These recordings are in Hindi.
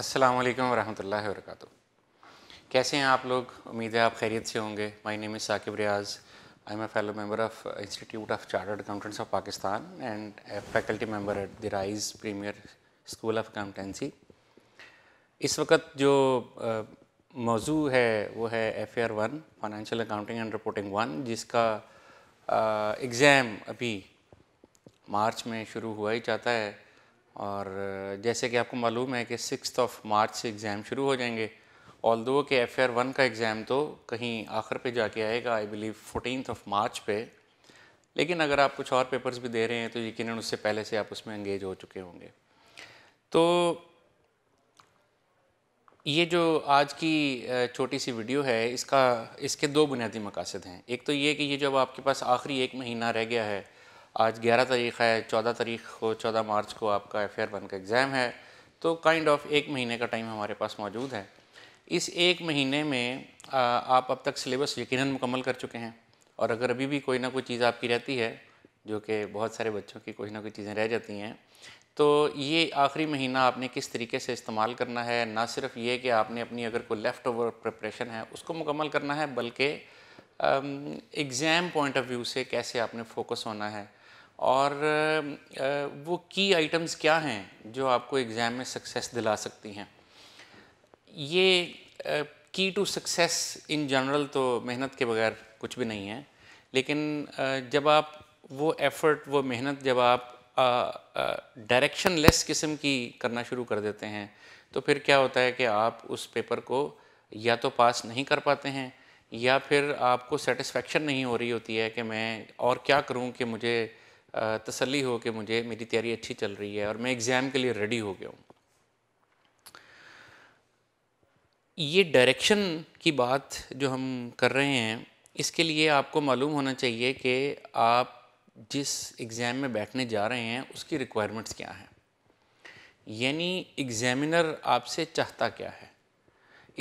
अस्सलाम वालेकुम रहमतुल्लाहि वरकatuह कैसे हैं आप लोग उम्मीद है आप खैरियत से होंगे my name is Saqib Riaz I am a fellow member of institute of chartered accountants of Pakistan and faculty member at the rise premier school of accountancy इस वक्त जो मौजू है वो है F A R one financial accounting and reporting one जिसका एग्ज़ाम अभी मार्च में शुरू हुआ ही जाता है और जैसे कि आपको मालूम है कि सिक्स ऑफ मार्च से एग्ज़ाम शुरू हो जाएंगे ऑल दो के एफ आर वन का एग्ज़ाम तो कहीं आखिर पे जाके आएगा I believe fourteen of March पे लेकिन अगर आप कुछ और पेपर्स भी दे रहे हैं तो यकीन उससे पहले से आप उसमें इंगेज हो चुके होंगे तो ये जो आज की छोटी सी वीडियो है इसका इसके दो बुनियादी मकासद हैं एक तो ये कि ये जब आपके पास आखिरी एक महीना रह गया है आज 11 तारीख है 14 तारीख को 14 मार्च को आपका एफ आई वन का एग्ज़ाम है तो काइंड ऑफ एक महीने का टाइम हमारे पास मौजूद है इस एक महीने में आप अब तक सिलेबस यकीनन मुकम्मल कर चुके हैं और अगर अभी भी कोई ना कोई चीज़ आपकी रहती है जो कि बहुत सारे बच्चों की कोई ना कोई चीज़ें रह जाती हैं तो ये आखिरी महीना आपने किस तरीके से इस्तेमाल करना है ना सिर्फ ये कि आपने अपनी अगर कोई लेफ़्ट ओवर प्रपरेशन है उसको मुकम्मल करना है बल्कि एग्ज़ाम पॉइंट ऑफ व्यू से कैसे आपने फोकस होना है और वो की आइटम्स क्या हैं जो आपको एग्ज़ाम में सक्सेस दिला सकती हैं ये की टू सक्सेस इन जनरल तो मेहनत के बगैर कुछ भी नहीं है लेकिन जब आप वो एफ़र्ट वो मेहनत जब आप डायरेक्शन लेस किस्म की करना शुरू कर देते हैं तो फिर क्या होता है कि आप उस पेपर को या तो पास नहीं कर पाते हैं या फिर आपको सेटिस्फेक्शन नहीं हो रही होती है कि मैं और क्या करूं कि मुझे तसली हो कि मुझे मेरी तैयारी अच्छी चल रही है और मैं एग्ज़ाम के लिए रेडी हो गया हूँ ये डायरेक्शन की बात जो हम कर रहे हैं इसके लिए आपको मालूम होना चाहिए कि आप जिस एग्ज़ाम में बैठने जा रहे हैं उसकी रिक्वायरमेंट्स क्या हैं यानी एग्ज़ामिनर आपसे चाहता क्या है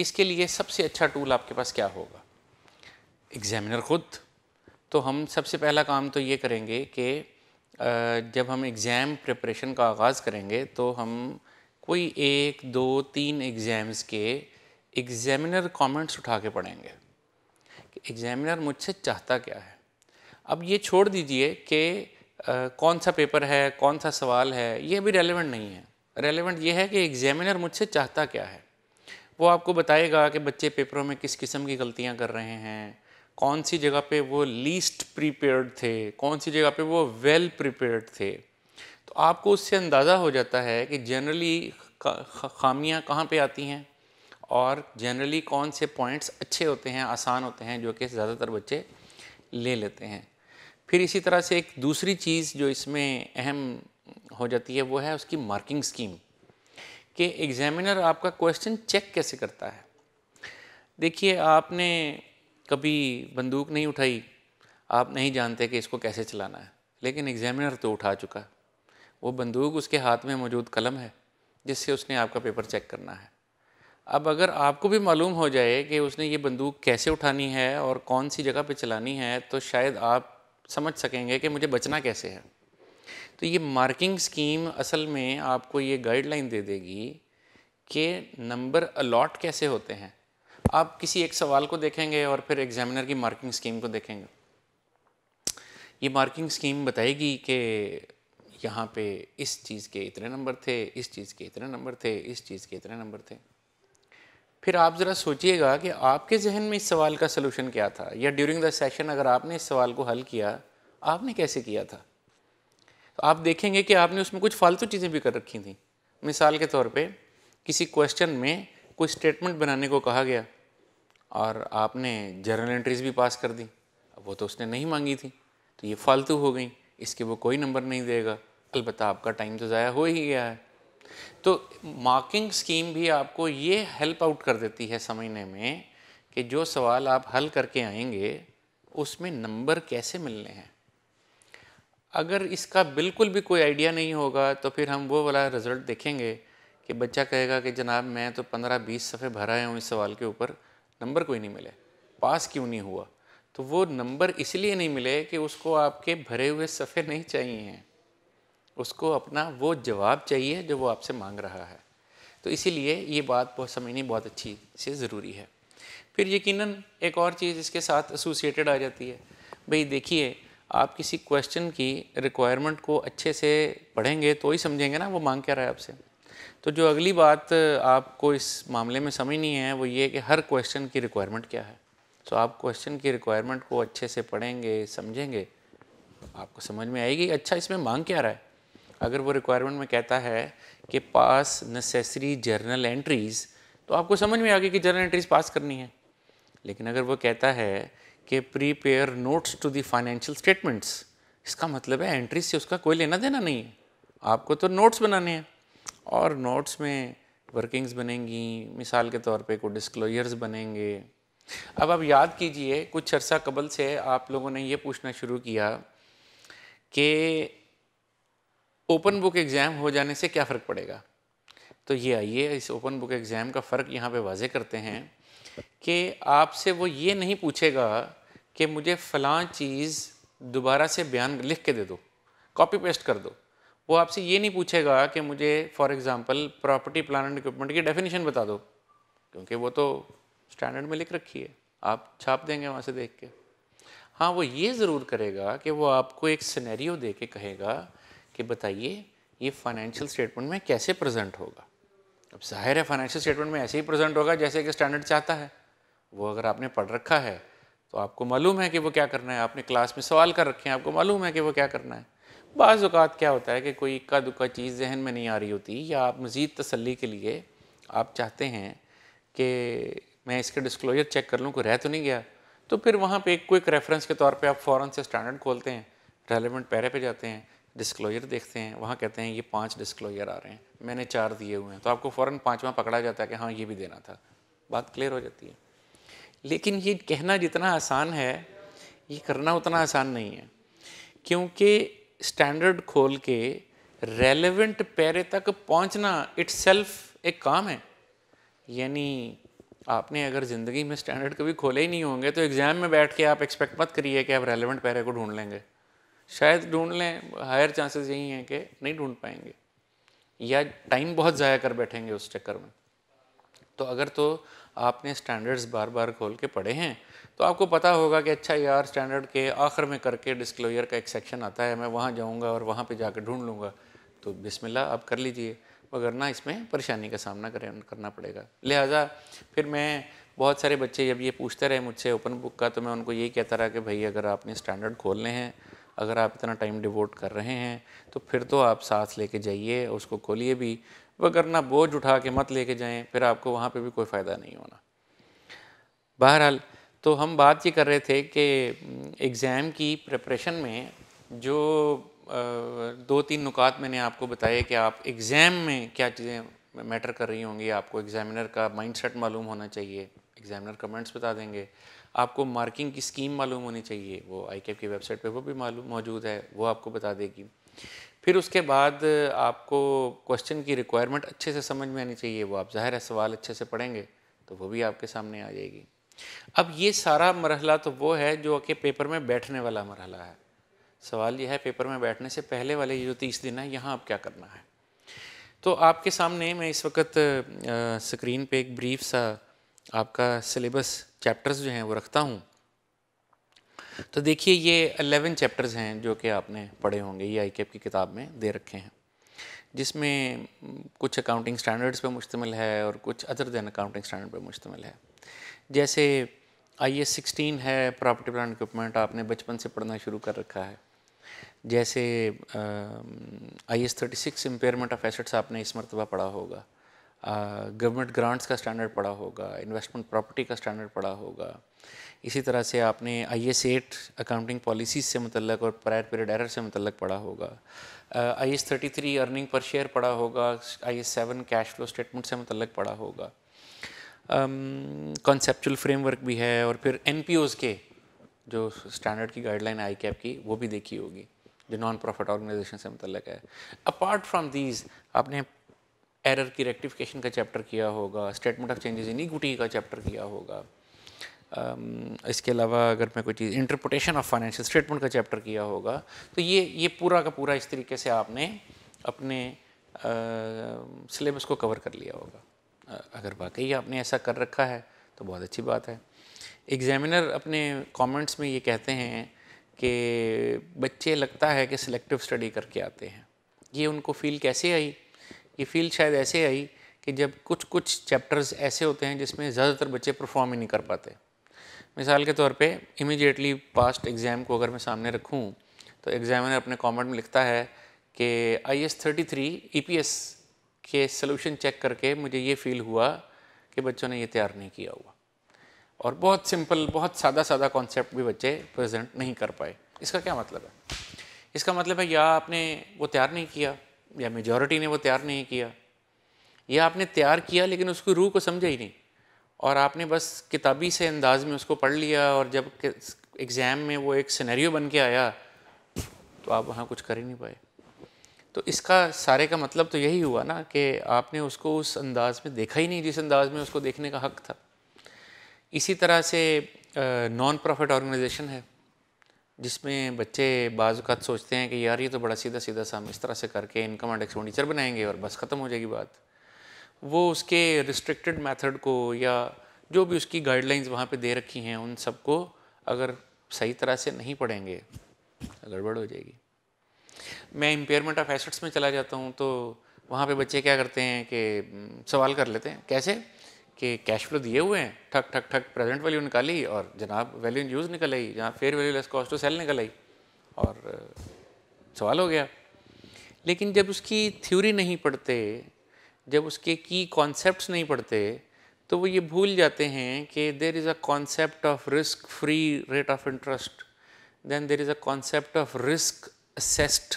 इसके लिए सबसे अच्छा टूल आपके पास क्या होगा एग्ज़ामिनर ख़ुद तो हम सबसे पहला काम तो ये करेंगे कि जब हम एग्ज़ाम प्रिपरेशन का आगाज़ करेंगे तो हम कोई एक दो तीन एग्ज़ाम्स के एग्ज़ामिनर कमेंट्स उठा के पढ़ेंगे कि एग्ज़ामिनर मुझसे चाहता क्या है अब ये छोड़ दीजिए कि कौन सा पेपर है कौन सा सवाल है ये अभी रेलेवेंट नहीं है रेलेवेंट ये है कि एग्ज़ामिनर मुझसे चाहता क्या है वो आपको बताएगा कि बच्चे पेपरों में किस किस्म की गलतियाँ कर रहे हैं कौन सी जगह पे वो लीस्ट प्रिपेयर्ड थे कौन सी जगह पे वो वेल well प्रिपेयर्ड थे तो आपको उससे अंदाज़ा हो जाता है कि जनरली खामियां कहाँ पे आती हैं और जनरली कौन से पॉइंट्स अच्छे होते हैं आसान होते हैं जो कि ज़्यादातर बच्चे ले लेते हैं फिर इसी तरह से एक दूसरी चीज़ जो इसमें अहम हो जाती है वो है उसकी मार्किंग स्कीम कि एग्ज़ामिनर आपका क्वेश्चन चेक कैसे करता है देखिए आपने कभी बंदूक नहीं उठाई आप नहीं जानते कि इसको कैसे चलाना है लेकिन एग्जामिनर तो उठा चुका वो बंदूक उसके हाथ में मौजूद कलम है जिससे उसने आपका पेपर चेक करना है अब अगर आपको भी मालूम हो जाए कि उसने ये बंदूक कैसे उठानी है और कौन सी जगह पे चलानी है तो शायद आप समझ सकेंगे कि मुझे बचना कैसे है तो ये मार्किंग स्कीम असल में आपको ये गाइडलाइन दे देगी कि नंबर अलॉट कैसे होते हैं आप किसी एक सवाल को देखेंगे और फिर एग्जामिनर की मार्किंग स्कीम को देखेंगे ये मार्किंग स्कीम बताएगी कि यहाँ पे इस चीज़ के इतने नंबर थे इस चीज़ के इतने नंबर थे इस चीज़ के इतने नंबर थे फिर आप ज़रा सोचिएगा कि आपके जहन में इस सवाल का सलूशन क्या था या ड्यूरिंग द सेशन अगर आपने इस सवाल को हल किया आपने कैसे किया था तो आप देखेंगे कि आपने उसमें कुछ फालतू चीज़ें भी कर रखी थी मिसाल के तौर पे किसी क्वेश्चन में कोई स्टेटमेंट बनाने को कहा गया और आपने जर्नल एंट्रीज भी पास कर दी अब वो तो उसने नहीं मांगी थी तो ये फालतू हो गई इसके वो कोई नंबर नहीं देगा अलबत् आपका टाइम तो ज़ाया हो ही गया है तो मार्किंग स्कीम भी आपको ये हेल्प आउट कर देती है समझने में कि जो सवाल आप हल करके आएंगे उसमें नंबर कैसे मिलने हैं अगर इसका बिल्कुल भी कोई आइडिया नहीं होगा तो फिर हम वो वाला रिज़ल्ट देखेंगे कि बच्चा कहेगा कि जनाब मैं तो पंद्रह बीस सफ़े भरा हूँ इस सवाल के ऊपर नंबर कोई नहीं मिले पास क्यों नहीं हुआ तो वो नंबर इसलिए नहीं मिले कि उसको आपके भरे हुए सफ़े नहीं चाहिए उसको अपना वो जवाब चाहिए जो वो आपसे मांग रहा है तो इसीलिए ये बात बहुत समझनी बहुत अच्छी से ज़रूरी है फिर यकीनन एक और चीज़ इसके साथ एसोसिएटेड आ जाती है भाई देखिए आप किसी क्वेश्चन की रिक्वायरमेंट को अच्छे से पढ़ेंगे तो ही समझेंगे ना वो मांग क्या रहा है आपसे तो जो अगली बात आपको इस मामले में समझनी है वो ये कि हर क्वेश्चन की रिक्वायरमेंट क्या है सो आप क्वेश्चन की रिक्वायरमेंट को अच्छे से पढ़ेंगे समझेंगे आपको समझ में आएगी अच्छा इसमें मांग क्या रहा है अगर वो रिक्वायरमेंट में कहता है कि पास नेसेसरी जर्नल एंट्रीज़ तो आपको समझ में आ गई कि जर्नल एंट्रीज पास करनी है लेकिन अगर वो कहता है कि prepare notes to the financial statements इसका मतलब है एंट्रीज से उसका कोई लेना देना नहीं है आपको तो नोट्स बनाने हैं और नोट्स में वर्किंग्स बनेंगी मिसाल के तौर पे कोई डिस्क्लोजर्स बनेंगे अब आप याद कीजिए कुछ अर्सा कबल से आप लोगों ने ये पूछना शुरू किया कि ओपन बुक एग्ज़ाम हो जाने से क्या फ़र्क पड़ेगा तो ये आइए इस ओपन बुक एग्ज़ाम का फ़र्क यहाँ पे वाजे करते हैं कि आपसे वो ये नहीं पूछेगा कि मुझे फ़लाँ चीज़ दोबारा से बयान लिख के दे दो कॉपी पेस्ट कर दो वो आपसे ये नहीं पूछेगा कि मुझे for example property plan and equipment की डेफिनेशन बता दो क्योंकि वो तो स्टैंडर्ड में लिख रखी है आप छाप देंगे वहाँ से देख के हाँ वो ये ज़रूर करेगा कि वो आपको एक सिनेरियो दे के कहेगा कि बताइए ये फाइनेंशियल स्टेटमेंट में कैसे प्रेजेंट होगा अब जाहिर है फाइनेंशियल स्टेटमेंट में ऐसे ही प्रेजेंट होगा जैसे कि स्टैंडर्ड चाहता है वो अगर आपने पढ़ रखा है तो आपको मालूम है कि वो क्या करना है आपने क्लास में सवाल कर रखे हैं आपको मालूम है कि वो क्या करना है बाज़ात क्या होता है कि कोई इक्का दुक्का चीज़ जहन में नहीं आ रही होती या आप मज़ीद तसली के लिए आप चाहते हैं कि मैं इसके डिस्क्लोजर चेक कर लूँ कोई रह तो नहीं गया तो फिर वहाँ पे एक क्विक रेफरेंस के तौर पे आप फ़ौरन से स्टैंडर्ड खोलते हैं रेलिवेंट पैरे पे जाते हैं डिस्क्लोजर देखते हैं वहाँ कहते हैं ये पाँच डिस्क्लोजर आ रहे हैं मैंने चार दिए हुए हैं तो आपको फ़ौर पाँचवा पकड़ा जाता है कि हाँ ये भी देना था बात क्लियर हो जाती है लेकिन ये कहना जितना आसान है ये करना उतना आसान नहीं है क्योंकि स्टैंडर्ड खोल के रेलेवेंट पैरे तक पहुंचना इट्स एक काम है यानी आपने अगर ज़िंदगी में स्टैंडर्ड कभी खोले ही नहीं होंगे तो एग्ज़ाम में बैठ के आप एक्सपेक्ट मत करिए कि आप रेलेवेंट पैरे को ढूंढ लेंगे शायद ढूंढ लें हायर चांसेस यही हैं कि नहीं ढूंढ पाएंगे या टाइम बहुत ज़ाया कर बैठेंगे उस चक्कर में तो अगर तो आपने स्टैंडर्ड्स बार बार खोल के पढ़े हैं तो आपको पता होगा कि अच्छा यार स्टैंडर्ड के आखिर में करके डिस्क्लोजर का एक सेक्शन आता है मैं वहाँ जाऊँगा और वहाँ पर जाकर ढूँढ लूँगा तो बिसमिल्ला आप कर लीजिए वगरना इसमें परेशानी का सामना करें करना पड़ेगा लिहाजा फिर मैं बहुत सारे बच्चे जब ये पूछते रहे मुझसे ओपन बुक का तो मैं उनको यही कहता रहा कि भाई अगर आपने स्टैंडर्ड खोलने हैं अगर आप इतना टाइम डिवोट कर रहे हैं तो फिर तो आप साथ लेके जाइए उसको खोलिए भी वगरना बोझ उठा के मत लेके जाएं फिर आपको वहाँ पे भी कोई फ़ायदा नहीं होना बहरहाल तो हम बात ये कर रहे थे कि एग्ज़ाम की प्रिपरेशन में जो दो तीन नुकात मैंने आपको बताए कि आप एग्ज़ाम में क्या चीज़ें मैटर कर रही होंगी आपको एग्ज़ामिनर का माइंडसेट मालूम होना चाहिए एग्ज़ामिनर कमेंट्स बता देंगे आपको मार्किंग की स्कीम मालूम होनी चाहिए वो आई की वेबसाइट पे वो भी मालूम मौजूद है वो आपको बता देगी फिर उसके बाद आपको क्वेश्चन की रिक्वायरमेंट अच्छे से समझ में आनी चाहिए वो आप ज़ाहिर है सवाल अच्छे से पढ़ेंगे तो वो भी आपके सामने आ जाएगी अब ये सारा मरहला तो वो है जो कि पेपर में बैठने वाला मरहला है सवाल ये है पेपर में बैठने से पहले वाले ये जो तीस दिन है यहाँ आप क्या करना है तो आपके सामने मैं इस वक्त स्क्रीन पे एक ब्रीफ सा आपका सिलेबस चैप्टर्स जो हैं वो रखता हूँ तो देखिए ये अलेवन चैप्टर्स हैं जो कि आपने पढ़े होंगे ये आई की किताब में दे रखे हैं जिसमें कुछ अकाउंटिंग स्टैंडर्ड्स पर मुश्तमिल है और कुछ अदर दैन अकाउंटिंग स्टैंडर्ड पर मुश्तमिल है जैसे आई एस सिक्सटीन है प्रॉपर्टी प्लान इक्विपमेंट आपने बचपन से पढ़ना शुरू कर रखा है जैसे I S thirty six impairment of assets आपने इस मरतबा पढ़ा होगा गवर्नमेंट ग्रांट्स का स्टैंडर्ड पढ़ा होगा इन्वेस्टमेंट प्रॉपर्टी का स्टैंडर्ड पढ़ा होगा इसी तरह से आपने I S eight accounting policies से मतलब और प्रायर पीरियड एरर से मतलब पढ़ा होगा I S thirty three earning per share पढ़ा होगा I S seven cash flow statement से मतलब पढ़ा होगा कॉन्सेपचुअल um, फ्रेमवर्क भी है और फिर एन पी ओज़ के जो स्टैंडर्ड की गाइडलाइन आई कैप की वो भी देखी होगी जो नॉन प्रॉफिट ऑर्गेनाइजेशन से मतलब है अपार्ट फ्रॉम दीज आपने एरर की रेक्टिफिकेशन का चैप्टर किया होगा statement of changes in equity का चैप्टर किया होगा इसके अलावा अगर मैं कोई चीज़ इंटरप्रटेशन ऑफ फाइनेंशियल स्टेटमेंट का चैप्टर किया होगा तो ये ये पूरा का पूरा इस तरीके से आपने अपने सिलेबस को कवर कर लिया होगा अगर वाकई आपने ऐसा कर रखा है तो बहुत अच्छी बात है एग्जामिनर अपने कमेंट्स में ये कहते हैं कि बच्चे लगता है कि सिलेक्टिव स्टडी करके आते हैं ये उनको फील कैसे आई ये फील शायद ऐसे आई कि जब कुछ कुछ चैप्टर्स ऐसे होते हैं जिसमें ज़्यादातर बच्चे परफॉर्म ही नहीं कर पाते मिसाल के तौर पे इमीडिएटली पास्ट एग्ज़ाम को अगर मैं सामने रखूँ तो एग्ज़ामिनर अपने कमेंट में लिखता है कि I S thirty three E P S के सोल्यूशन चेक करके मुझे ये फील हुआ कि बच्चों ने ये तैयार नहीं किया हुआ और बहुत सिंपल बहुत सादा सादा कॉन्सेप्ट भी बच्चे प्रेजेंट नहीं कर पाए इसका क्या मतलब है इसका मतलब है या आपने वो तैयार नहीं किया या मेजॉरिटी ने वो तैयार नहीं किया या आपने तैयार किया लेकिन उसकी रूह को समझा ही नहीं और आपने बस किताबी से अंदाज में उसको पढ़ लिया और जब एग्ज़ाम में वो एक सिनेरियो बन के आया तो आप वहाँ कुछ कर ही नहीं पाए तो इसका सारे का मतलब तो यही हुआ ना कि आपने उसको उस अंदाज में देखा ही नहीं जिस अंदाज में उसको देखने का हक था इसी तरह से नॉन प्रॉफिट ऑर्गेनाइजेशन है जिसमें बच्चे बाज़ात सोचते हैं कि यार ये तो बड़ा सीधा सीधा सा हम इस तरह से करके इनकम एंड एक्सपेंडिचर बनाएंगे और बस ख़त्म हो जाएगी बात वो उसके रिस्ट्रिक्टेड मेथड को या जो भी उसकी गाइडलाइंस वहाँ पे दे रखी हैं उन सबको अगर सही तरह से नहीं पढ़ेंगे गड़बड़ हो जाएगी मैं इम्पेयरमेंट ऑफ एसेट्स में चला जाता हूँ तो वहाँ पे बच्चे क्या करते हैं कि सवाल कर लेते हैं कैसे कि कैश फ्लो दिए हुए हैं ठक ठक ठक प्रेजेंट वैल्यू निकाली और जनाब वैल्यू यूज़ निकल आई जहाँ fair value less cost to sell निकल आई और सवाल हो गया लेकिन जब उसकी थ्योरी नहीं पढ़ते जब उसके की कॉन्सेप्ट नहीं पढ़ते तो वो ये भूल जाते हैं कि there is a concept of risk free rate of interest then there is a concept of risk assessed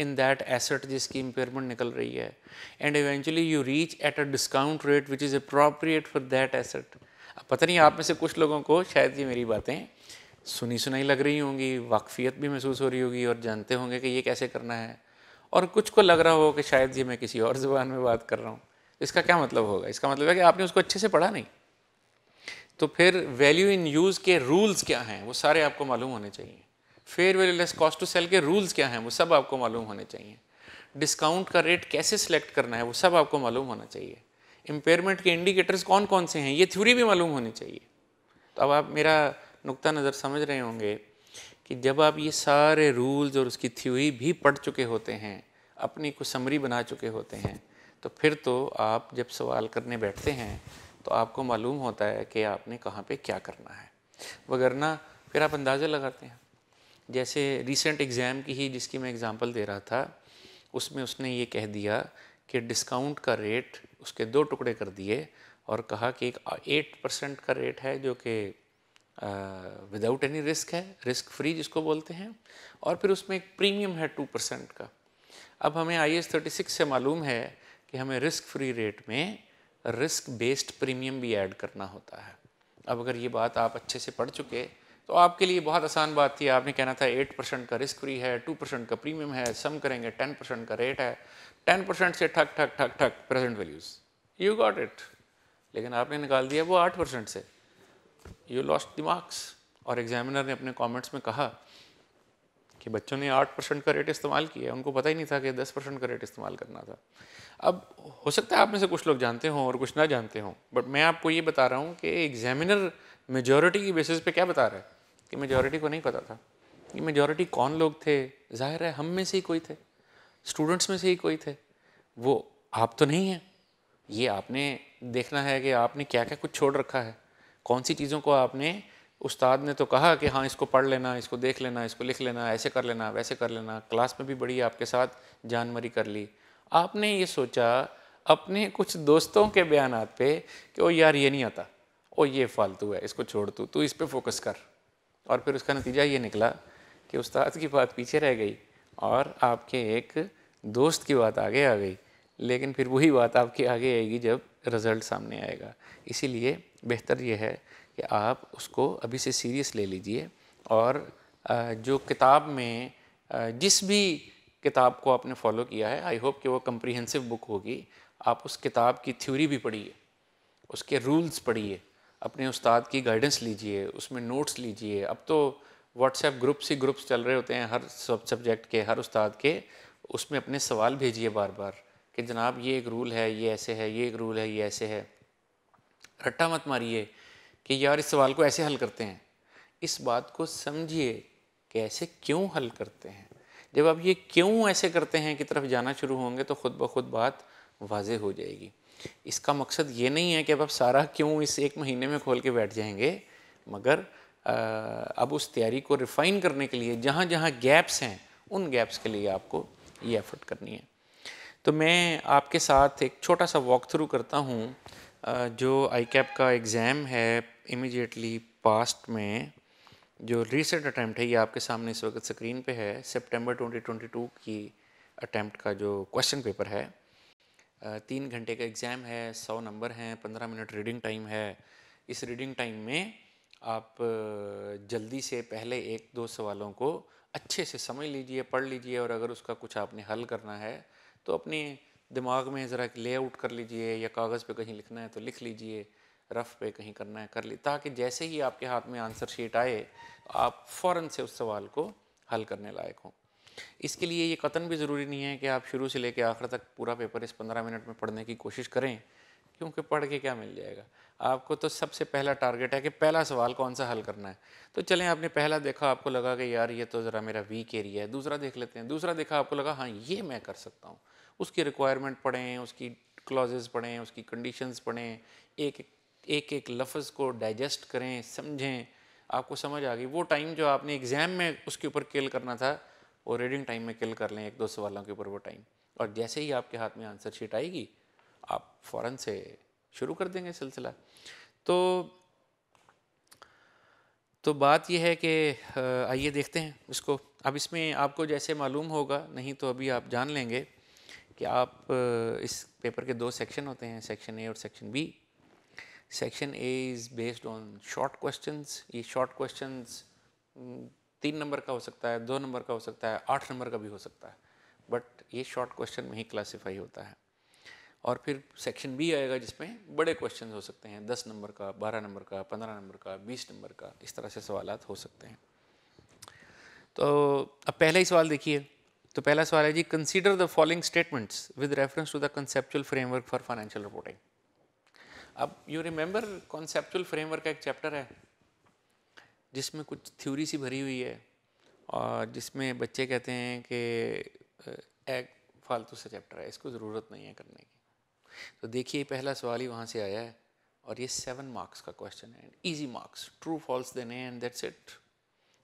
in that asset जिसकी इम्पेयरमेंट निकल रही है and eventually you reach at a discount rate which is appropriate for that asset पता नहीं आप में से कुछ लोगों को शायद ये मेरी बातें सुनी सुनाई लग रही होंगी वाकफियत भी महसूस हो रही होगी और जानते होंगे कि ये कैसे करना है और कुछ को लग रहा हो कि शायद ये मैं किसी और ज़ुबान में बात कर रहा हूँ इसका क्या मतलब होगा इसका मतलब है कि आपने उसको अच्छे से पढ़ा नहीं तो फिर वैल्यू इन यूज़ के रूल्स क्या हैं वो सारे आपको मालूम होने चाहिए fair value less cost to sell के रूल्स क्या हैं वो सब आपको मालूम होने चाहिए डिस्काउंट का रेट कैसे सिलेक्ट करना है वो सब आपको मालूम होना चाहिए इम्पेयरमेंट के इंडिकेटर्स कौन कौन से हैं ये थ्योरी भी मालूम होनी चाहिए तो अब आप मेरा नुक्ता नज़र समझ रहे होंगे कि जब आप ये सारे रूल्स और उसकी थ्योरी भी पढ़ चुके होते हैं अपनी कुछ समरी बना चुके होते हैं तो फिर तो आप जब सवाल करने बैठते हैं तो आपको मालूम होता है कि आपने कहाँ पे क्या करना है वगरना फिर आप अंदाज़ा लगाते हैं जैसे रिसेंट एग्ज़ाम की ही जिसकी मैं एग्ज़ाम्पल दे रहा था उसमें उसने ये कह दिया कि डिस्काउंट का रेट उसके दो टुकड़े कर दिए और कहा कि एक एट परसेंट का रेट है जो कि विदाउट एनी रिस्क है रिस्क फ्री जिसको बोलते हैं और फिर उसमें एक प्रीमियम है टू परसेंट का अब हमें आई एस थर्टी सिक्स से मालूम है कि हमें रिस्क फ्री रेट में रिस्क बेस्ड प्रीमियम भी ऐड करना होता है अब अगर ये बात आप अच्छे से पढ़ चुके तो आपके लिए बहुत आसान बात थी आपने कहना था एट परसेंट का रिस्क फ्री है टू परसेंट का प्रीमियम है सम करेंगे टेन परसेंट का रेट है टेन परसेंट से ठक ठक ठक ठक present values you got it लेकिन आपने निकाल दिया वो आठ परसेंट से यू लॉस्ट द मार्क्स और एग्जामिनर ने अपने कमेंट्स में कहा कि बच्चों ने आठ परसेंट का रेट इस्तेमाल किया उनको पता ही नहीं था कि दस परसेंट का रेट इस्तेमाल करना था अब हो सकता है आप में से कुछ लोग जानते हों और कुछ ना जानते हों बट मैं आपको ये बता रहा हूँ कि एग्जामिनर मेजोरिटी की बेसिस पे क्या बता रहा है कि मेजोरिटी को नहीं पता था कि मेजोरिटी कौन लोग थे जाहिर है हम में से ही कोई थे स्टूडेंट्स में से ही कोई थे वो आप तो नहीं हैं ये आपने देखना है कि आपने क्या क्या कुछ छोड़ रखा है कौन सी चीज़ों को आपने उस्ताद ने तो कहा कि हाँ इसको पढ़ लेना इसको देख लेना इसको लिख लेना ऐसे कर लेना वैसे कर लेना क्लास में भी बड़ी आपके साथ जानमरी कर ली आपने ये सोचा अपने कुछ दोस्तों के बयान पे कि ओ यार ये नहीं आता ओ ये फालतू है इसको छोड़ तू तू इस पर फोकस कर और फिर उसका नतीजा ये निकला कि उस्ताद की बात पीछे रह गई और आपके एक दोस्त की बात आगे आ गई लेकिन फिर वही बात आपके आगे आएगी जब रिज़ल्ट सामने आएगा इसीलिए बेहतर ये है कि आप उसको अभी से सीरियस ले लीजिए और जो किताब में जिस भी किताब को आपने फॉलो किया है आई होप कि वो कम्प्रीहेंसिव बुक होगी आप उस किताब की थ्योरी भी पढ़िए उसके रूल्स पढ़िए अपने उस्ताद की गाइडेंस लीजिए उसमें नोट्स लीजिए अब तो व्हाट्सएप ग्रुप्स ही ग्रुप्स चल रहे होते हैं हर सब सब्जेक्ट के हर उस्ताद के उसमें अपने सवाल भेजिए बार बार कि जनाब ये एक रूल है ये ऐसे है ये एक रूल है ये ऐसे है रट्टा मत मारिए कि यार इस सवाल को ऐसे हल करते हैं इस बात को समझिए कि ऐसे क्यों हल करते हैं जब आप ये क्यों ऐसे करते हैं की तरफ जाना शुरू होंगे तो ख़ुद ब खुद बात वाज हो जाएगी इसका मकसद ये नहीं है कि अब आप सारा क्यों इस एक महीने में खोल के बैठ जाएंगे मगर आ, अब उस तैयारी को रिफ़ाइन करने के लिए जहाँ जहाँ गैप्स हैं उन गैप्स के लिए आपको ये एफ़र्ट करनी है तो मैं आपके साथ एक छोटा सा वॉक थ्रू करता हूँ जो आई कैप का एग्ज़ाम है इमिजिएटली पास्ट में जो रिसेंट अटैम्प्ट है ये आपके सामने इस वक्त स्क्रीन पे है सितंबर 2022 की अटैम्प्ट का जो क्वेश्चन पेपर है तीन घंटे का एग्ज़ाम है सौ नंबर हैं पंद्रह मिनट रीडिंग टाइम है इस रीडिंग टाइम में आप जल्दी से पहले एक दो सवालों को अच्छे से समझ लीजिए पढ़ लीजिए और अगर उसका कुछ आपने हल करना है तो अपने दिमाग में ज़रा लेआउट कर लीजिए या कागज़ पे कहीं लिखना है तो लिख लीजिए रफ़ पे कहीं करना है कर ली ताकि जैसे ही आपके हाथ में आंसर शीट आए आप फ़ौर से उस सवाल को हल करने लायक हों इसके लिए ये कतन भी ज़रूरी नहीं है कि आप शुरू से लेकर आखिर तक पूरा पेपर इस पंद्रह मिनट में पढ़ने की कोशिश करें क्योंकि पढ़ के क्या मिल जाएगा आपको तो सबसे पहला टारगेट है कि पहला सवाल कौन सा हल करना है तो चलें आपने पहला देखा आपको लगा कि यार ये तो ज़रा मेरा वीक एरिया है दूसरा देख लेते हैं दूसरा देखा आपको लगा हाँ ये मैं कर सकता हूँ उसकी रिक्वायरमेंट पढ़ें उसकी क्लॉजेज पढ़ें उसकी कंडीशंस पढ़ें एक एक एक लफ्ज़ को डाइजेस्ट करें समझें आपको समझ आ गई वो टाइम जो आपने एग्ज़ाम में उसके ऊपर किल करना था वो रीडिंग टाइम में किल कर लें एक दो सवालों के ऊपर वो टाइम और जैसे ही आपके हाथ में आंसर शीट आएगी आप फ़ौर से शुरू कर देंगे सिलसिला तो तो बात यह है कि आइए देखते हैं इसको अब इसमें आपको जैसे मालूम होगा नहीं तो अभी आप जान लेंगे कि आप इस पेपर के दो सेक्शन होते हैं सेक्शन ए और section B section A is based on short questions ये शॉर्ट क्वेश्चंस तीन नंबर का हो सकता है दो नंबर का हो सकता है आठ नंबर का भी हो सकता है बट ये शॉर्ट क्वेश्चन में ही क्लासीफाई होता है और फिर सेक्शन बी आएगा जिसमें बड़े क्वेश्चन हो सकते हैं दस नंबर का बारह नंबर का पंद्रह नंबर का बीस नंबर का इस तरह से सवाल हो सकते हैं तो अब पहला ही सवाल देखिए तो पहला सवाल है जी consider the following statements with reference to the conceptual framework for financial reporting अब यू रिमेंबर कॉन्सेप्चुअल फ्रेमवर्क का एक चैप्टर है जिसमें कुछ थ्योरी सी भरी हुई है और जिसमें बच्चे कहते हैं कि एक फालतू सा चैप्टर है इसको ज़रूरत नहीं है करने की तो देखिए पहला सवाल ही वहाँ से आया है और ये सेवन मार्क्स का क्वेश्चन है ईजी मार्क्स ट्रू फॉल्स देने एंड दैट्स इट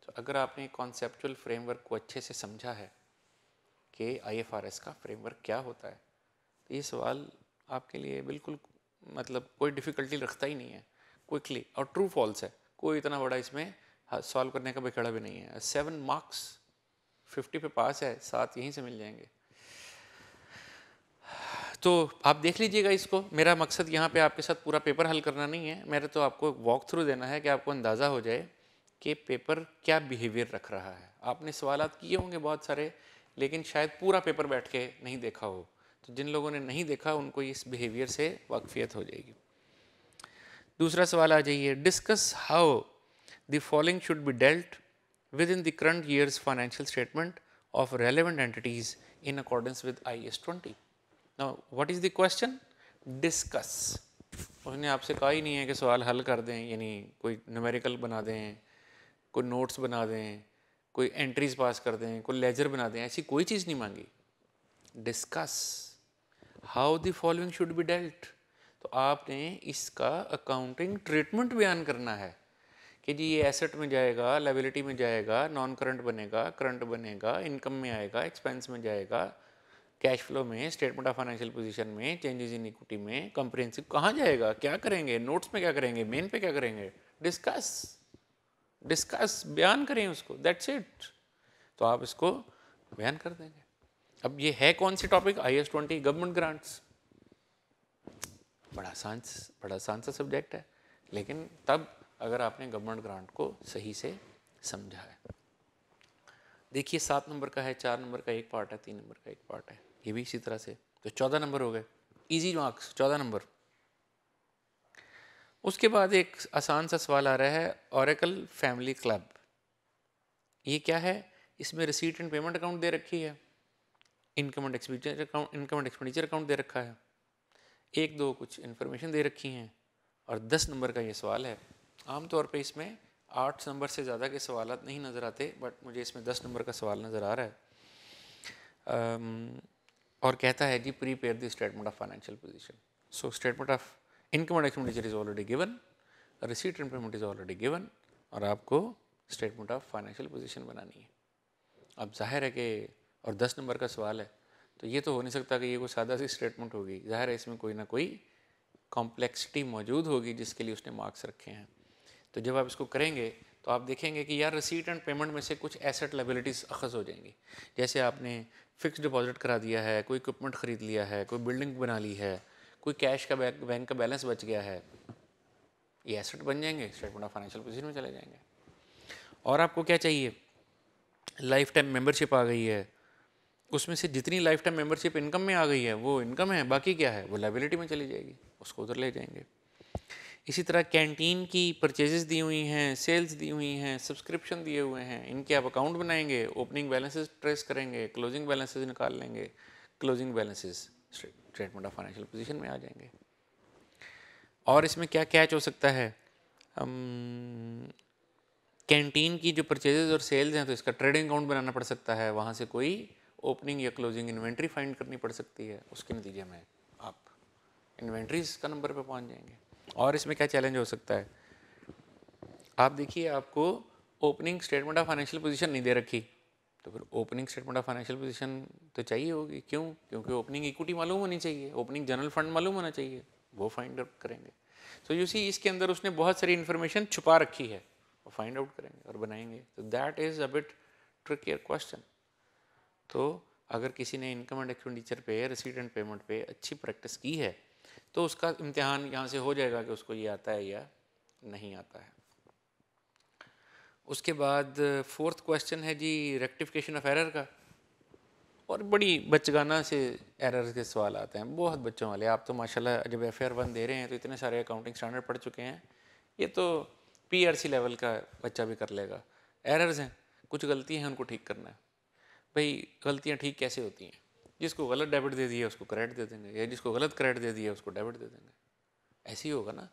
तो अगर आपने कॉन्सेप्चुअल फ्रेमवर्क को अच्छे से समझा है कि आईएफआरएस का फ्रेमवर्क क्या होता है तो ये सवाल आपके लिए बिल्कुल मतलब कोई डिफ़िकल्टी रखता ही नहीं है क्विकली और ट्रू फॉल्स है कोई इतना बड़ा इसमें सॉल्व करने का खड़ा भी नहीं है सेवन मार्क्स फिफ्टी पे पास है सात यहीं से मिल जाएंगे तो आप देख लीजिएगा इसको मेरा मकसद यहाँ पे आपके साथ पूरा पेपर हल करना नहीं है मेरे तो आपको वॉक थ्रू देना है कि आपको अंदाज़ा हो जाए कि पेपर क्या बिहेवियर रख रहा है आपने सवाल किए होंगे बहुत सारे लेकिन शायद पूरा पेपर बैठ के नहीं देखा हो तो जिन लोगों ने नहीं देखा उनको इस बिहेवियर से वाकफियत हो जाएगी दूसरा सवाल आ जाइए discuss how the following should be dealt with in the current years financial statement relevant entities in accordance with I S twenty Now, what is the question discuss उसने आपसे कहा ही नहीं है कि सवाल हल कर दें यानी कोई न्यूमेरिकल बना दें कोई नोट्स बना दें कोई एंट्रीज पास कर दें कोई लेजर बना दें ऐसी कोई चीज़ नहीं मांगी discuss how the following should be dealt तो आपने इसका अकाउंटिंग ट्रीटमेंट बयान करना है कि जी ये एसेट में जाएगा लाइबिलिटी में जाएगा नॉन करंट बनेगा करंट बनेगा इनकम में आएगा एक्सपेंस में जाएगा कैश फ्लो में स्टेटमेंट ऑफ फाइनेंशियल पोजीशन में चेंजेस इन इक्विटी में कंप्रेंसिव कहाँ जाएगा क्या करेंगे नोट्स में क्या करेंगे मेन पे क्या करेंगे डिस्कस डिस्कस बयान करें उसको दैट्स इट तो आप इसको बयान कर देंगे अब ये है कौन सी topic I S twenty government grants बड़ा आसान बड़ा आसान सा सब्जेक्ट है लेकिन तब अगर आपने गवर्नमेंट ग्रांट को सही से समझा है देखिए सात नंबर का है चार नंबर का एक पार्ट है तीन नंबर का एक पार्ट है ये भी इसी तरह से तो चौदह नंबर हो गए ईजी मार्क्स चौदह नंबर उसके बाद एक आसान सा सवाल आ रहा है औरकल फैमिली क्लब ये क्या है इसमें रिसीट एंड पेमेंट अकाउंट दे रखी है income and expenditure account income and expenditure account दे रखा है एक दो कुछ इन्फॉर्मेशन दे रखी हैं और दस नंबर का ये सवाल है आमतौर पर इसमें आठ नंबर से ज़्यादा के सवाल नहीं नज़र आते बट मुझे इसमें दस नंबर का सवाल नज़र आ रहा है और कहता है जी prepare the statement of financial position so statement of income and expenditure is already given receipt and payment is already given और आपको स्टेटमेंट ऑफ फाइनेंशियल पोजिशन बनानी है अब जाहिर है कि और दस नंबर का सवाल है तो ये तो हो नहीं सकता कि ये कोई सादा सी स्टेटमेंट होगी जाहिर है इसमें कोई ना कोई कॉम्प्लेक्सिटी मौजूद होगी जिसके लिए उसने मार्क्स रखे हैं तो जब आप इसको करेंगे तो आप देखेंगे कि यार रिसीट एंड पेमेंट में से कुछ एसेट लाइबिलिटीज़ अखज़ हो जाएंगी जैसे आपने फ़िक्स डिपॉजिट करा दिया है कोई इक्विपमेंट ख़रीद लिया है कोई बिल्डिंग बना ली है कोई कैश का बैंक बैंक का बैलेंस बच गया है ये एसेट बन जाएंगे स्टेटमेंट ऑफ फाइनेंशियल पोजिशन में चले जाएंगे और आपको क्या चाहिए लाइफ टाइम मेम्बरशिप आ गई है उसमें से जितनी लाइफ टाइम मेम्बरशिप इनकम में आ गई है वो इनकम है बाकी क्या है वो लाइबिलिटी में चली जाएगी उसको उधर ले जाएंगे इसी तरह कैंटीन की परचेजेस दी हुई हैं सेल्स दी हुई हैं सब्सक्रिप्शन दिए हुए हैं इनके आप अकाउंट बनाएंगे ओपनिंग बैलेंसेस ट्रेस करेंगे क्लोजिंग बैलेंसेस निकाल लेंगे closing balances straight statement of financial position में आ जाएंगे और इसमें क्या कैच हो सकता है कैंटीन की जो परचेजेज और सेल्स हैं तो इसका ट्रेडिंग अकाउंट बनाना पड़ सकता है वहाँ से कोई ओपनिंग या क्लोजिंग इन्वेंट्री फाइंड करनी पड़ सकती है उसके नतीजे में आप इन्वेंट्रीज का नंबर पर पहुँच जाएंगे और इसमें क्या चैलेंज हो सकता है आप देखिए आपको opening statement of financial position नहीं दे रखी तो फिर opening statement of financial position तो चाहिए होगी क्यों क्योंकि ओपनिंग इक्विटी मालूम होनी चाहिए ओपनिंग जनरल फंड मालूम होना चाहिए वो फाइंड आउट करेंगे सो यू सी इसके अंदर उसने बहुत सारी इन्फॉर्मेशन छुपा रखी है वो फाइंड आउट करेंगे और बनाएंगे तो that is a bit trickier question तो अगर किसी ने इनकम एंड एक्सपेंडिचर पे रिसीट एंड पेमेंट पे अच्छी प्रैक्टिस की है तो उसका इम्तहान यहाँ से हो जाएगा कि उसको ये आता है या नहीं आता है उसके बाद फोर्थ क्वेश्चन है जी रेक्टिफिकेशन ऑफ एरर का और बड़ी बचगाना से एरर के सवाल आते हैं बहुत बच्चों वाले आप तो माशाल्लाह जब एफ आर वन दे रहे हैं तो इतने सारे अकाउंटिंग स्टैंडर्ड पढ़ चुके हैं ये तो सी लेवल का बच्चा भी कर लेगा एरर्स हैं कुछ गलतियाँ हैं उनको ठीक करना है भाई गलतियाँ ठीक कैसे होती हैं जिसको गलत डेबिट दे दिया उसको क्रेडिट दे देंगे या जिसको गलत क्रेडिट दे दिया उसको डेबिट दे देंगे ऐसे ही होगा ना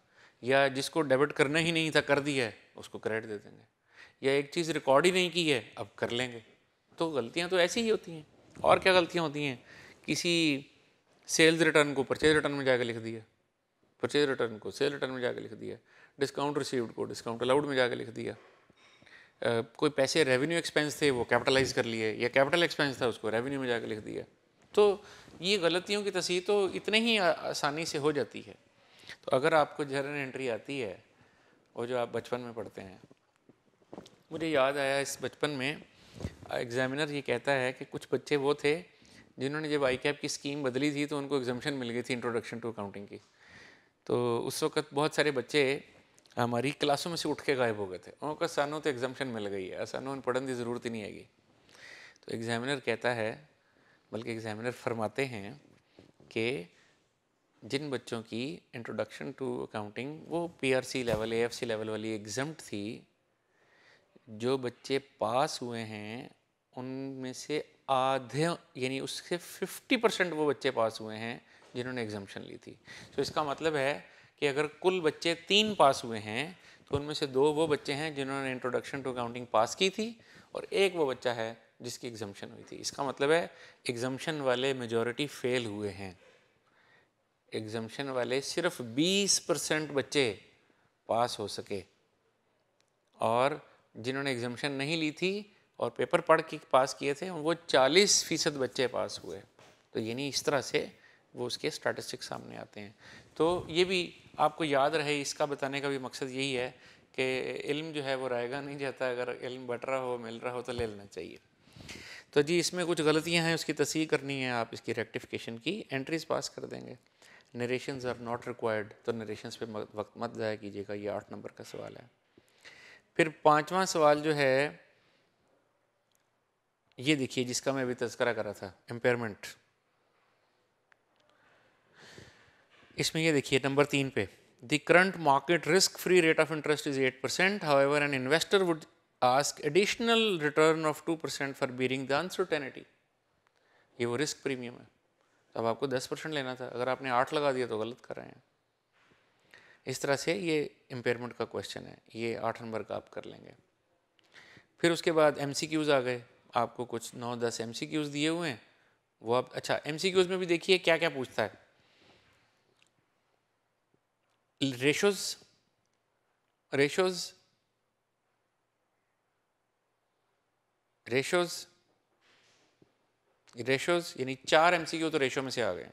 या जिसको डेबिट करना ही नहीं था कर दिया है उसको क्रेडिट दे देंगे या एक चीज़ रिकॉर्ड ही नहीं की है अब कर लेंगे तो गलतियाँ तो ऐसी ही होती हैं और क्या गलतियाँ होती हैं किसी सेल्स रिटर्न को परचेज रिटर्न में जाकर लिख दिया परचेज रिटर्न को सेल रिटर्न में जाकर लिख दिया डिस्काउंट रिसीव्ड को डिस्काउंट अलाउड में जाकर लिख दिया Uh, कोई पैसे रेवेन्यू एक्सपेंस थे वो कैपिटलाइज कर लिए या कैपिटल एक्सपेंस था उसको रेवेन्यू में जाकर लिख दिया तो ये गलतियों की तस्वीर तो इतने ही आसानी से हो जाती है तो अगर आपको जर्नल एंट्री आती है और जो आप बचपन में पढ़ते हैं मुझे याद आया इस बचपन में एग्जामिनर ये कहता है कि कुछ बच्चे वो थे जिन्होंने जब आई कैप की स्कीम बदली थी तो उनको एग्जामेशन मिल गई थी इंट्रोडक्शन टू अकाउंटिंग की तो उस वक्त बहुत सारे बच्चे हमारी क्लासों में से उठ के गायब हो गए थे उन्होंने कहा तो एग्जामेशन मिल गई है उन पढ़ने की ज़रूरत ही नहीं आएगी तो एग्जामिनर कहता है बल्कि एग्जामिनर फरमाते हैं कि जिन बच्चों की इंट्रोडक्शन टू अकाउंटिंग वो सी लेवल सी लेवल वाली एग्जाम थी जो बच्चे पास हुए हैं उनमें से आधे यानी उससे 50 परसेंट वो बच्चे पास हुए हैं जिन्होंने एग्जामेशन ली थी तो इसका मतलब है कि अगर कुल बच्चे तीन पास हुए हैं तो उनमें से दो वो बच्चे हैं जिन्होंने इंट्रोडक्शन टू अकाउंटिंग पास की थी और एक वो बच्चा है जिसकी एग्जामेशन हुई थी इसका मतलब है एग्जामेशन वाले मेजॉरिटी फेल हुए हैं एग्जामेशन वाले सिर्फ 20 परसेंट बच्चे पास हो सके और जिन्होंने एग्जामेशन नहीं ली थी और पेपर पढ़ के पास किए थे वो चालीस फ़ीसद बच्चे पास हुए तो नहीं इस तरह से वो उसके स्टैटिस्टिक्स सामने आते हैं तो ये भी आपको याद रहे इसका बताने का भी मकसद यही है कि इल्म जो है वो रहेगा नहीं जाता अगर इल्म बट रहा हो मिल रहा हो तो ले लेना चाहिए तो जी इसमें कुछ गलतियाँ हैं उसकी तस्ह करनी है आप इसकी रेक्टिफिकेशन की एंट्रीज पास कर देंगे नरेशन आर नॉट रिक्वायर्ड तो नरेशन पर वक्त मत ज़ाया कीजिएगा ये आठ नंबर का सवाल है फिर पांचवा सवाल जो है ये देखिए जिसका मैं अभी तस्करा करा था एम्पेयरमेंट इसमें ये देखिए नंबर तीन पे the current market risk free rate of interest is at percent however an investor would ask additional return of two percent for bearing the uncertainty ये वो रिस्क प्रीमियम है अब आपको दस परसेंट लेना था अगर आपने आठ लगा दिया तो गलत कर रहे हैं इस तरह से ये इम्पेयरमेंट का क्वेश्चन है ये आठ नंबर का आप कर लेंगे फिर उसके बाद एम आ गए आपको कुछ नौ दस एम दिए हुए हैं वो आप अच्छा एम में भी देखिए क्या क्या पूछता है रेशोज रेशोज रेशोज रेशोज यानी चार एम तो रेशो में से आ गए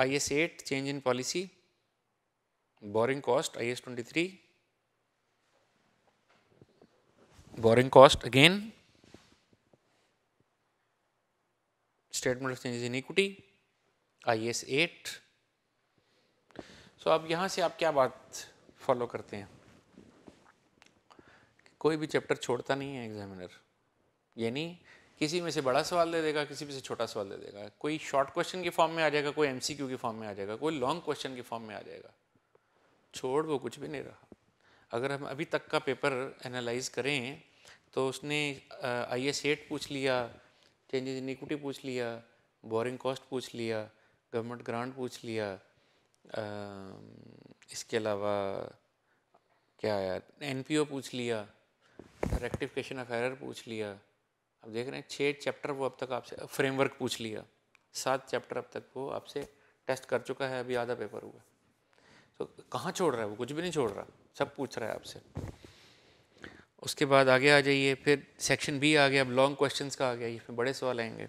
I S eight change in policy borrowing cost I S twenty three borrowing cost again statement of changes in equity I S eight so अब यहां से आप क्या बात फॉलो करते हैं कोई भी चैप्टर छोड़ता नहीं है एग्जामिनर यानी किसी में से बड़ा सवाल दे देगा किसी में से छोटा सवाल दे देगा कोई शॉर्ट क्वेश्चन के फॉर्म में आ जाएगा कोई एमसीक्यू के फॉर्म में आ जाएगा कोई लॉन्ग क्वेश्चन के फॉर्म में आ जाएगा छोड़ वो कुछ भी नहीं रहा अगर हम अभी तक का पेपर एनालाइज करें तो उसने आई एस एट पूछ लिया चेंजेज इन इक्विटी पूछ लिया बोरिंग कॉस्ट पूछ लिया गवर्नमेंट ग्रांट पूछ लिया आ, इसके अलावा क्या आया एन पूछ लिया रेक्टिफिकेशन ऑफ एरर पूछ लिया अब देख रहे हैं छः चैप्टर वो अब तक आपसे फ्रेमवर्क पूछ लिया सात चैप्टर अब तक वो आपसे टेस्ट कर चुका है अभी आधा पेपर हुआ तो कहाँ छोड़ रहा है वो कुछ भी नहीं छोड़ रहा सब पूछ रहा है आपसे उसके बाद आगे आ जाइए फिर सेक्शन बी आ गया अब लॉन्ग क्वेश्चंस का आ गया इसमें बड़े सवाल आएंगे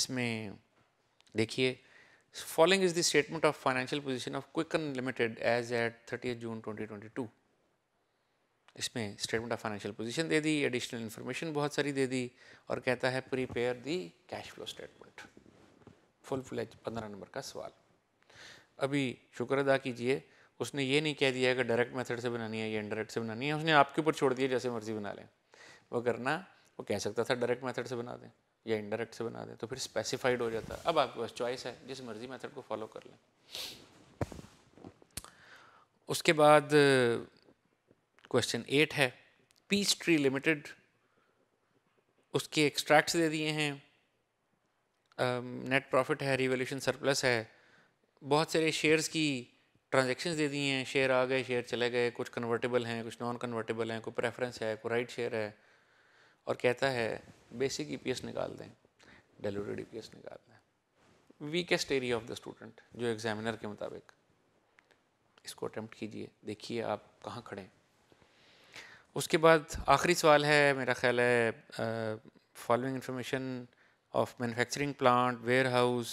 इसमें देखिए following is the statement of financial position of Quicken limited as at thirty June twenty twenty two इसमें स्टेटमेंट ऑफ फाइनेंशियल पोजीशन दे दी एडिशनल इन्फॉर्मेशन बहुत सारी दे दी और कहता है prepare the cash flow statement full fledged पंद्रह नंबर का सवाल अभी शुक्र अदा कीजिए उसने ये नहीं कह दिया कि डायरेक्ट मेथड से बनानी है या इनडायरेक्ट से बनानी है उसने आपके ऊपर छोड़ दिया जैसे मर्जी बना लें वो करना वो कह सकता था डायरेक्ट मेथड से बना दें या इनडायरेक्ट से बना दें तो फिर स्पेसिफाइड हो जाता अब आपके पास चॉइस है जिस मर्जी मेथड को फॉलो कर लें उसके बाद क्वेश्चन एट है पीस ट्री लिमिटेड उसके एक्सट्रैक्ट्स दे दिए हैं नेट um, प्रॉफिट है रिवोल्यूशन सरप्लस है बहुत सारे शेयर्स की ट्रांजेक्शन दे दिए हैं शेयर आ गए शेयर चले गए कुछ कन्वर्टेबल हैं कुछ नॉन कन्वर्टेबल हैं कोई प्रेफरेंस है कोई राइट शेयर है और कहता है बेसिक ई e निकाल दें डेलूटेड ई e निकाल दें weakest area of the student जो एग्जामिनर के मुताबिक इसको अटैम्प्ट कीजिए देखिए आप कहाँ खड़े हैं उसके बाद आखिरी सवाल है मेरा ख्याल है following information of manufacturing plant warehouse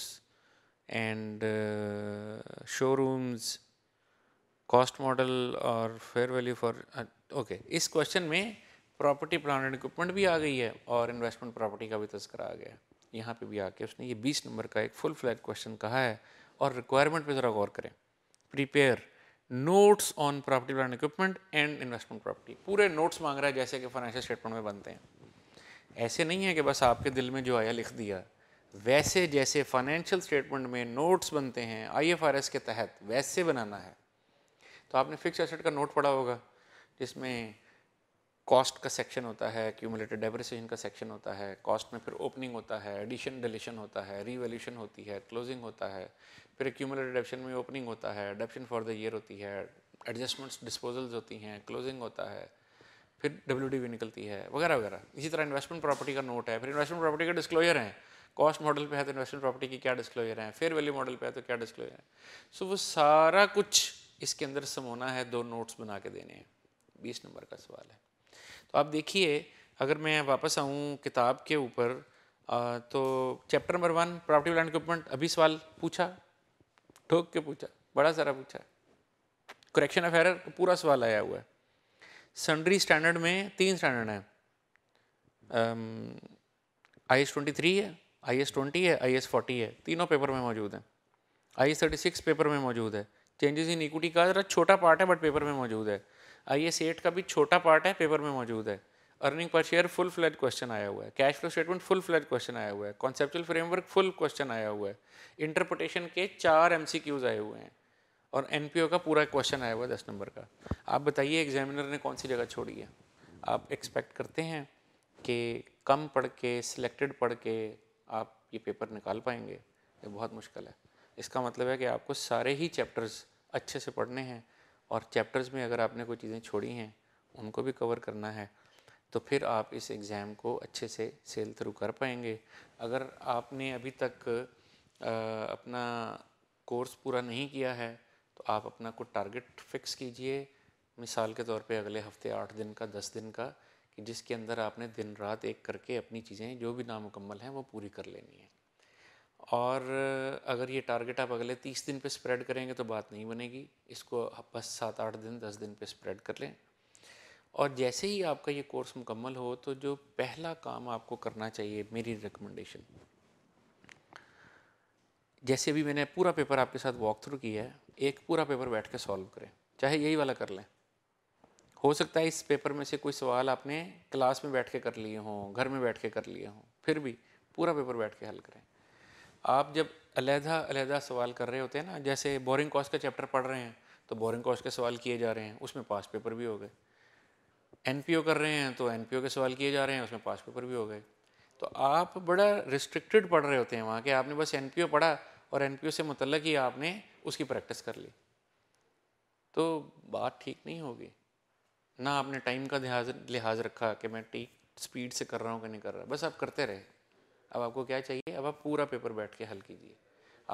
and showrooms cost model और फेयर वैल्यू फॉर ओके इस क्वेश्चन में प्रॉपर्टी प्लान एंड इक्विपमेंट भी आ गई है और इन्वेस्टमेंट प्रॉपर्टी का भी तस्करा आ गया है यहाँ पे भी आके उसने ये बीस नंबर का एक फुल फ्लैग क्वेश्चन कहा है और रिक्वायरमेंट पे ज़रा गौर करें prepare notes on property and equipment and investment property पूरे नोट्स मांग रहा है जैसे कि फाइनेंशियल स्टेटमेंट में बनते हैं ऐसे नहीं है कि बस आपके दिल में जो आया लिख दिया वैसे जैसे फाइनेंशियल स्टेटमेंट में नोट्स बनते हैं आईएफआरएस के तहत वैसे बनाना है तो आपने फिक्स एसेट का नोट पढ़ा होगा जिसमें कॉस्ट का सेक्शन होता है क्यूमुलेटेड डेप्रिसिएशन का सेक्शन होता है कॉस्ट में फिर ओपनिंग होता है एडिशन डिलीशन होता है रीवैल्यूशन होती है क्लोजिंग होता है फिर एक्यूमलेट एडप्शन में ओपनिंग होता है एडप्शन फॉर द ईयर होती है एडजस्टमेंट्स डिस्पोजल्स होती हैं क्लोजिंग होता है फिर डब्ल्यू भी निकलती है वगैरह वगैरह इसी तरह इन्वेस्टमेंट प्रॉपर्टी का नोट है फिर इन्वेस्टमेंट प्रॉपर्टी का डिस्क्लोजर है कॉस्ट मॉडल पे है तो इन्वेस्टमेंट प्रॉपर्टी की क्या डिस्क्लोजर है फेयर वैल्यू मॉडल पे है तो क्या डिस्क्लोजर है सो so, वो सारा कुछ इसके अंदर समोना है दो नोट्स बना के देने हैं बीस नंबर का सवाल है तो आप देखिए अगर मैं वापस आऊँ किताब के ऊपर तो chapter number one property land equipment अभी सवाल पूछा ठोक के पूछा बड़ा सारा पूछा करेक्शन ऑफ एरर का पूरा सवाल आया हुआ है सन्ड्री स्टैंडर्ड में तीन स्टैंडर्ड हैं आई एस ट्वेंटी थ्री है आई एस ट्वेंटी है आई एस फोर्टी है तीनों पेपर में मौजूद हैं I S thirty six paper में मौजूद है चेंजेस इन इक्विटी का ज़रा छोटा पार्ट है बट पेपर में मौजूद है आई एस एट का भी छोटा पार्ट है पेपर में मौजूद है earning per share full fledged question आया हुआ है cash flow statement full fledged question आया हुआ है कॉन्सेप्चुअल फ्रेमवर्क फुल क्वेश्चन आया हुआ है इंटरप्रटेशन के चार एम आए हुए हैं और एन का पूरा क्वेश्चन आया हुआ है दस नंबर का आप बताइए एग्जामिनर ने कौन सी जगह छोड़ी है आप एक्सपेक्ट करते हैं कि कम पढ़ के सिलेक्टेड पढ़ के आप ये पेपर निकाल पाएंगे ये बहुत मुश्किल है इसका मतलब है कि आपको सारे ही चैप्टर्स अच्छे से पढ़ने हैं और चैप्टर्स में अगर आपने कोई चीज़ें छोड़ी हैं उनको भी कवर करना है तो फिर आप इस एग्ज़ाम को अच्छे से सेल थ्रू कर पाएंगे अगर आपने अभी तक आ, अपना कोर्स पूरा नहीं किया है तो आप अपना कुछ टारगेट फिक्स कीजिए मिसाल के तौर पे अगले हफ्ते आठ दिन का दस दिन का कि जिसके अंदर आपने दिन रात एक करके अपनी चीज़ें जो भी नामुकम्मल हैं वो पूरी कर लेनी है और अगर ये टारगेट आप अगले तीस दिन पे स्प्रेड करेंगे तो बात नहीं बनेगी इसको बस सात आठ दिन दस दिन पे स्प्रेड कर लें और जैसे ही आपका ये कोर्स मुकम्मल हो तो जो पहला काम आपको करना चाहिए मेरी रिकमेंडेशन जैसे भी मैंने पूरा पेपर आपके साथ वॉक थ्रू किया है एक पूरा पेपर बैठ के सॉल्व करें चाहे यही वाला कर लें हो सकता है इस पेपर में से कोई सवाल आपने क्लास में बैठ के कर लिए हों घर में बैठ के कर लिए हों फिर भी पूरा पेपर बैठ के हल करें आप जब अलहदा अलहदा सवाल कर रहे होते हैं ना जैसे बोरिंग कॉस्ट का चैप्टर पढ़ रहे हैं तो बोरिंग कॉस्ट के सवाल किए जा रहे हैं उसमें पास पेपर भी हो गए एन कर रहे हैं तो एन के सवाल किए जा रहे हैं उसमें पास पेपर भी हो गए तो आप बड़ा रिस्ट्रिक्टेड पढ़ रहे होते हैं वहाँ के आपने बस एन पढ़ा और एन से मुतल ही आपने उसकी प्रैक्टिस कर ली तो बात ठीक नहीं होगी ना आपने टाइम का लिहाज लिहाज रखा कि मैं ठीक स्पीड से कर रहा हूँ कि नहीं कर रहा बस आप करते रहे अब आपको क्या चाहिए अब आप पूरा पेपर बैठ के हल कीजिए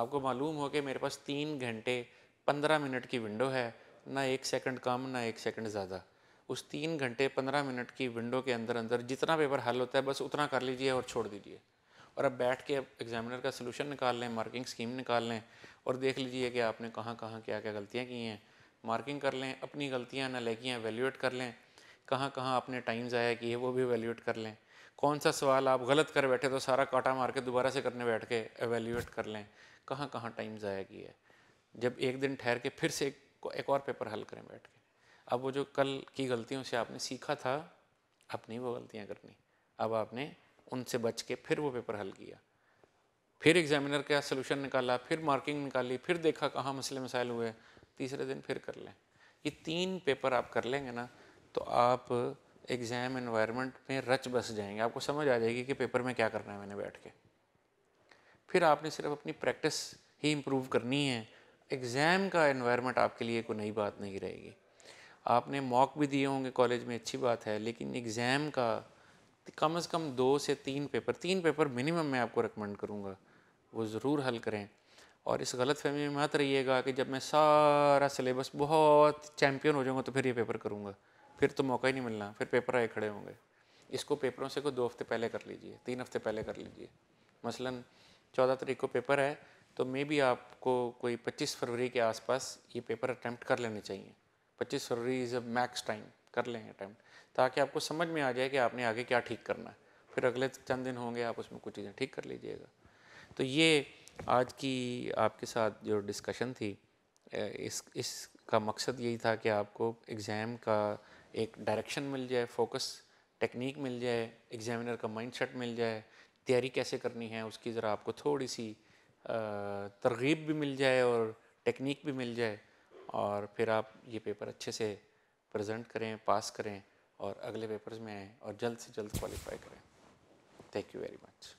आपको मालूम हो कि मेरे पास तीन घंटे पंद्रह मिनट की विंडो है ना एक सेकंड कम ना एक सेकंड ज़्यादा उस तीन घंटे पंद्रह मिनट की विंडो के अंदर अंदर जितना पेपर हल होता है बस उतना कर लीजिए और छोड़ दीजिए और अब बैठ के एग्जामिनर का सोल्यूशन निकाल लें मार्किंग स्कीम निकाल लें और देख लीजिए कि आपने कहाँ कहाँ क्या क्या गलतियाँ की हैं मार्किंग कर लें अपनी गलतियाँ ना नलेकियाँ वैल्यूएट कर लें कहाँ कहाँ आपने टाइम ज़ाया किए वो भी वैल्यूएट कर लें कौन सा सवाल आप गलत कर बैठे तो सारा काटा मार के दोबारा से करने बैठ के एवेल्यूएट कर लें कहाँ कहाँ टाइम ज़ाया किया है जब एक दिन ठहर के फिर से एक और पेपर हल करें बैठ के अब वो जो कल की गलतियों से आपने सीखा था अब नहीं वो गलतियाँ करनी अब आपने उनसे बच के फिर वो पेपर हल किया फिर एग्जामिनर का सोल्यूशन निकाला फिर मार्किंग निकाली फिर देखा कहाँ मसले मसाइल हुए तीसरे दिन फिर कर लें ये तीन पेपर आप कर लेंगे ना तो आप एग्ज़ाम इन्वायरमेंट में रच बस जाएंगे आपको समझ आ जाएगी कि पेपर में क्या करना है मैंने बैठ के फिर आपने सिर्फ अपनी प्रैक्टिस ही इम्प्रूव करनी है एग्ज़ाम का इन्वायरमेंट आपके लिए कोई नई बात नहीं रहेगी आपने मॉक भी दिए होंगे कॉलेज में अच्छी बात है लेकिन एग्ज़ाम का कम से कम दो से तीन पेपर तीन पेपर मिनिमम मैं आपको रिकमेंड करूँगा वो ज़रूर हल करें और इस गलत फहमी में मत रहिएगा कि जब मैं सारा सिलेबस बहुत चैम्पियन हो जाऊँगा तो फिर ये पेपर करूँगा फिर तो मौका ही नहीं मिलना फिर पेपर आए खड़े होंगे इसको पेपरों से को दो हफ्ते पहले कर लीजिए तीन हफ्ते पहले कर लीजिए मसलन चौदह तारीख को पेपर है तो मे बी आपको कोई पच्चीस फरवरी के आसपास ये पेपर अटैम्प्ट कर लेने चाहिए पच्चीस फरवरी इज़ मैक्स टाइम कर लें अटैम्प्ट ताकि आपको समझ में आ जाए कि आपने आगे क्या ठीक करना है फिर अगले चंद दिन होंगे आप उसमें कुछ चीज़ें ठीक कर लीजिएगा तो ये आज की आपके साथ जो डिस्कशन थी इस इसका मकसद यही था कि आपको एग्ज़ाम का एक डायरेक्शन मिल जाए फोकस टेक्निक मिल जाए एग्ज़ामिनर का माइंडसेट मिल जाए तैयारी कैसे करनी है उसकी ज़रा आपको थोड़ी सी तरगीब भी मिल जाए और टेक्निक भी मिल जाए और फिर आप ये पेपर अच्छे से प्रेजेंट करें पास करें और अगले पेपर्स में आएँ और जल्द से जल्द क्वालिफाई करें थैंक यू वेरी मच